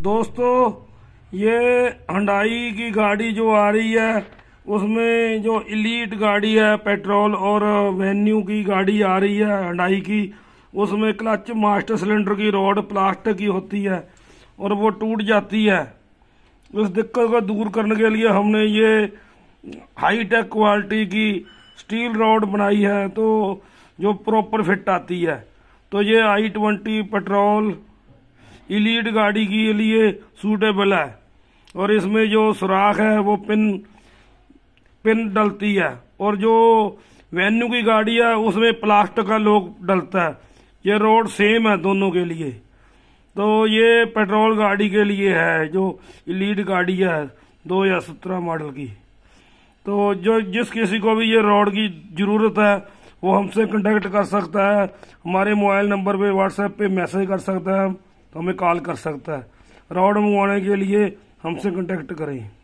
दोस्तों ये हंडाई की गाड़ी जो आ रही है उसमें जो इलीट गाड़ी है पेट्रोल और वेन्यू की गाड़ी आ रही है हंडाई की उसमें क्लच मास्टर सिलेंडर की रोड प्लास्टिक की होती है और वो टूट जाती है इस दिक्कत को दूर करने के लिए हमने ये हाई टेक क्वालिटी की स्टील रोड बनाई है तो जो प्रॉपर फिट आती है तो ये आई ट्वेंटी पेट्रोल इलीट गाड़ी के लिए सूटेबल है और इसमें जो सुराख है वो पिन पिन डलती है और जो वेन्यू की गाड़ी है उसमें प्लास्टिक का लोग डलता है ये रोड सेम है दोनों के लिए तो ये पेट्रोल गाड़ी के लिए है जो इलीट गाड़ी है दो हजार सत्रह मॉडल की तो जो जिस किसी को भी ये रोड की ज़रूरत है वो हमसे कंटेक्ट कर सकता है हमारे मोबाइल नंबर पे व्हाट्सएप पे मैसेज कर सकता है तो हमें कॉल कर सकता है रॉड मंगवाने के लिए हमसे कॉन्टेक्ट करें